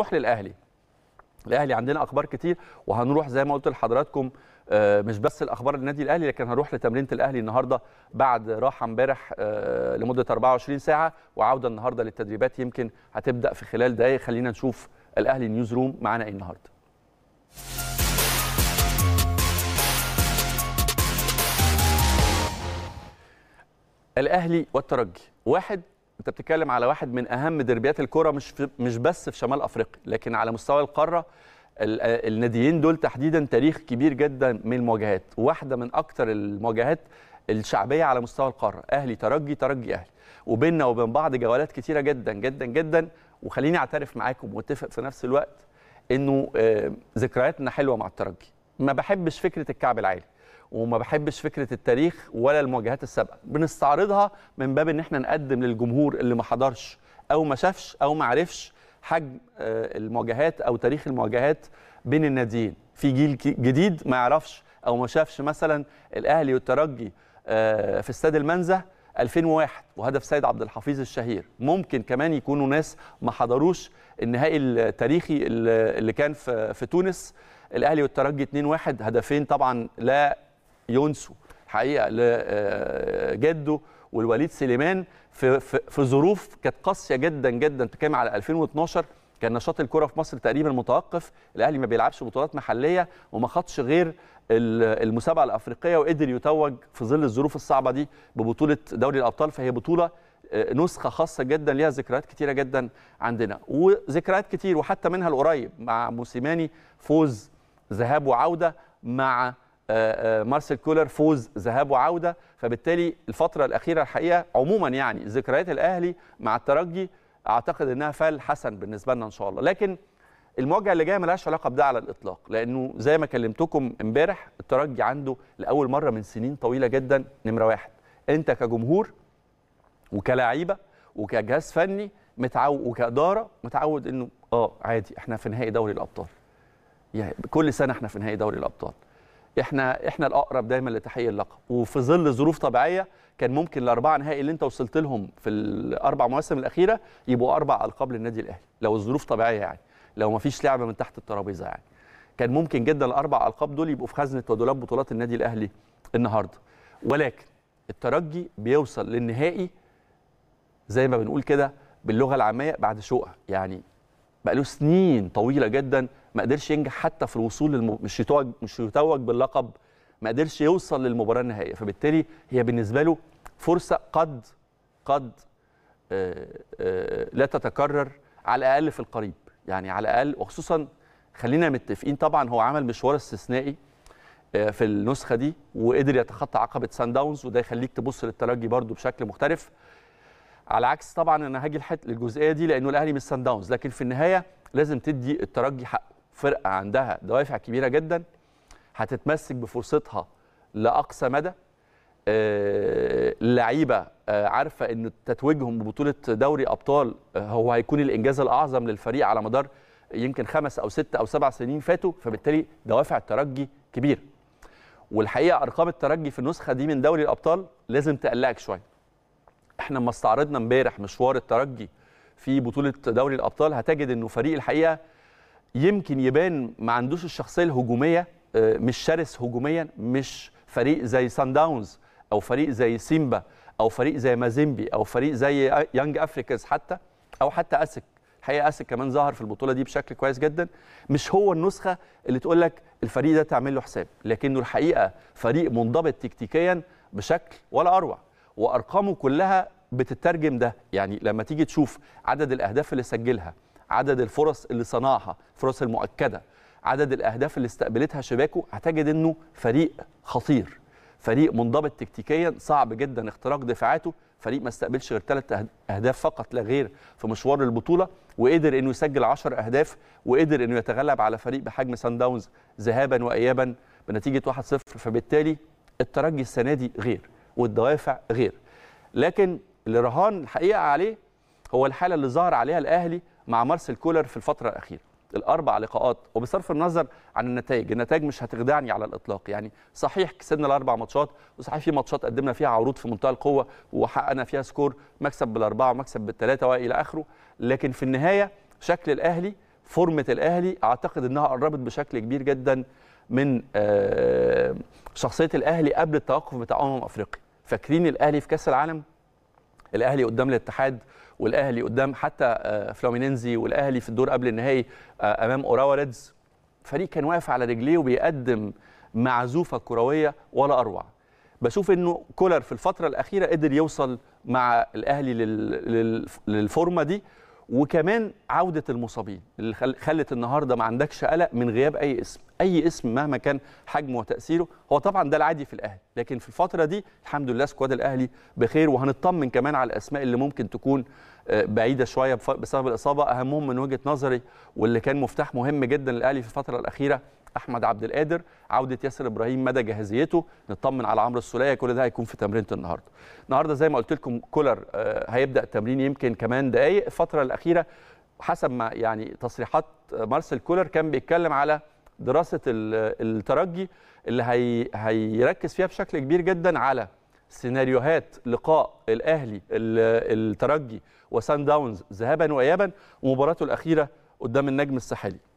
نروح للاهلي الاهلي عندنا اخبار كتير وهنروح زي ما قلت لحضراتكم آه، مش بس الاخبار النادي الاهلي لكن هنروح لتمرينه الاهلي النهارده بعد راحه امبارح آه، لمده 24 ساعه وعوده النهارده للتدريبات يمكن هتبدا في خلال دقائق خلينا نشوف الاهلي نيوز روم معانا ايه النهارده الاهلي والترجي واحد انت بتتكلم على واحد من اهم دربيات الكره مش في مش بس في شمال افريقيا لكن على مستوى القاره الناديين دول تحديدا تاريخ كبير جدا من المواجهات واحده من اكثر المواجهات الشعبيه على مستوى القاره اهلي ترجي ترجي اهلي وبيننا وبين بعض جولات كتيره جدا جدا جدا وخليني اعترف معاكم واتفق في نفس الوقت انه آه، ذكرياتنا حلوه مع الترجي ما بحبش فكره الكعب العالي وما بحبش فكره التاريخ ولا المواجهات السابقه بنستعرضها من باب ان احنا نقدم للجمهور اللي ما حضرش او ما شافش او ما عرفش حجم آه، المواجهات او تاريخ المواجهات بين الناديين في جيل جديد ما يعرفش او ما شافش مثلا الاهلي والترجي آه، في استاد المنزه 2001 وهدف سيد عبد الحفيظ الشهير ممكن كمان يكونوا ناس ما حضروش النهائي التاريخي اللي كان في تونس الاهلي والترجي 2-1 هدفين طبعا لا يونسو حقيقه لجده آه، والوليد سليمان في في, في ظروف كانت قاسيه جدا جدا تكلم على 2012 كان نشاط الكره في مصر تقريبا متوقف الاهلي ما بيلعبش بطولات محليه وما خدش غير المسابقه الافريقيه وقدر يتوج في ظل الظروف الصعبه دي ببطوله دوري الابطال فهي بطوله آه، نسخه خاصه جدا ليها ذكريات كتيره جدا عندنا وذكريات كتير وحتى منها القريب مع موسيماني فوز ذهاب وعوده مع آه، آه، مارسيل كولر فوز ذهاب وعوده فبالتالي الفتره الاخيره الحقيقه عموما يعني ذكريات الاهلي مع الترجي اعتقد انها فال حسن بالنسبه لنا ان شاء الله لكن المواجهه اللي جايه ملهاش علاقه بده على الاطلاق لانه زي ما كلمتكم امبارح الترجي عنده لاول مره من سنين طويله جدا نمره واحد انت كجمهور وكلاعيبه وكجهاز فني متعود وكاداره متعود انه اه عادي احنا في نهائي دوري الابطال يعني كل سنه احنا في نهائي دوري الابطال احنا احنا الاقرب دايما لتحقيق اللقب وفي ظل ظروف طبيعيه كان ممكن الاربعه نهائي اللي انت وصلت لهم في الاربع مواسم الاخيره يبقوا اربع القاب للنادي الاهلي لو الظروف طبيعيه يعني لو ما فيش لعبه من تحت الترابيزه يعني كان ممكن جدا الاربع القاب دول يبقوا في خزنه ودولاب بطولات النادي الاهلي النهارده ولكن الترجي بيوصل للنهائي زي ما بنقول كده باللغه العاميه بعد شقه يعني بقى له سنين طويله جدا ما قدرش ينجح حتى في الوصول للم... مش يتوج مش يتوج باللقب ما قدرش يوصل للمباراه النهائيه فبالتالي هي بالنسبه له فرصه قد قد آآ آه، آآ آه، لا تتكرر على الاقل في القريب يعني على الاقل وخصوصا خلينا متفقين طبعا هو عمل مشوار استثنائي آه، في النسخه دي وقدر يتخطى عقبه سان داونز وده يخليك تبص للترجي برده بشكل مختلف على عكس طبعا انا هاجي للجزئيه دي لانه الاهلي مش سان داونز لكن في النهايه لازم تدي الترجي حقه فرقه عندها دوافع كبيره جدا هتتمسك بفرصتها لاقصى مدى آه، اللعيبه آه، عارفه ان تتويجهم ببطوله دوري ابطال آه، هو هيكون الانجاز الاعظم للفريق على مدار يمكن خمس او ست او سبع سنين فاتوا فبالتالي دوافع الترجي كبيره والحقيقه ارقام الترجي في النسخه دي من دوري الابطال لازم تقلقك شويه احنا لما استعرضنا امبارح مشوار الترجي في بطوله دوري الابطال هتجد انه فريق الحقيقه يمكن يبان ما عندوش الشخصيه الهجوميه آه، مش شرس هجوميا مش فريق زي سان داونز او فريق زي سيمبا او فريق زي مازيمبي او فريق زي يانج افريكاز حتى او حتى اسك الحقيقه اسك كمان ظهر في البطوله دي بشكل كويس جدا مش هو النسخه اللي تقول لك الفريق ده تعمل له حساب لكنه الحقيقه فريق منضبط تكتيكيا بشكل ولا اروع وارقامه كلها بتترجم ده يعني لما تيجي تشوف عدد الاهداف اللي سجلها عدد الفرص اللي صنعها الفرص المؤكده عدد الاهداف اللي استقبلتها شباكه هتجد انه فريق خطير فريق منضبط تكتيكيا صعب جدا اختراق دفاعاته فريق ما استقبلش غير ثلاث أه-، اهداف فقط لا غير في مشوار البطوله وقدر انه يسجل 10 اهداف وقدر انه يتغلب على فريق بحجم سان داونز ذهابا وايابا بنتيجه 1-0 فبالتالي الترجي السنه دي غير والدوافع غير لكن اللي رهان الحقيقه عليه هو الحاله اللي ظهر عليها الاهلي مع مارسيل كولر في الفتره الاخيره الاربع لقاءات وبصرف النظر عن النتائج النتائج مش هتخدعني على الاطلاق يعني صحيح كسبنا الاربع ماتشات وصحيح في ماتشات قدمنا فيها عروض في منتهى القوه وحققنا فيها سكور مكسب بالاربعه ومكسب بالثلاثه والى اخره لكن في النهايه شكل الاهلي فورمه الاهلي اعتقد انها قربت بشكل كبير جدا من آه، شخصيه الاهلي قبل التوقف بتاع امم افريقيا فاكرين الاهلي في كاس العالم الاهلي قدام الاتحاد والاهلي قدام حتى آه، فلومينينزي والاهلي في الدور قبل النهائي آه، امام اوراوا ريدز فريق كان واقف على رجليه وبيقدم معزوفه كرويه ولا اروع بشوف انه كولر في الفتره الاخيره قدر يوصل مع الاهلي للفورمه دي وكمان عوده المصابين اللي خلت النهارده ما عندكش قلق من غياب اي اسم اي اسم مهما كان حجمه وتاثيره هو طبعا ده العادي في الاهلي لكن في الفتره دي الحمد لله سكواد الاهلي بخير وهنطمن كمان على الاسماء اللي ممكن تكون آه، بعيده شويه بسبب الاصابه اهمهم من وجهه نظري واللي كان مفتاح مهم جدا للاهلي في الفتره الاخيره احمد عبد القادر عوده ياسر ابراهيم مدى جاهزيته نطمن على عمرو السوليه كل ده هيكون في تمرينه النهارده النهارده زي ما قلت لكم كولر آه، هيبدا التمرين يمكن كمان دقائق الفتره الاخيره حسب ما يعني تصريحات مارسيل كولر كان بيتكلم على دراسه الترجي اللي هي هيركز فيها بشكل كبير جدا على سيناريوهات لقاء الاهلي الترجي وسان داونز ذهابا وايابا ومباراته الاخيره قدام النجم الساحلي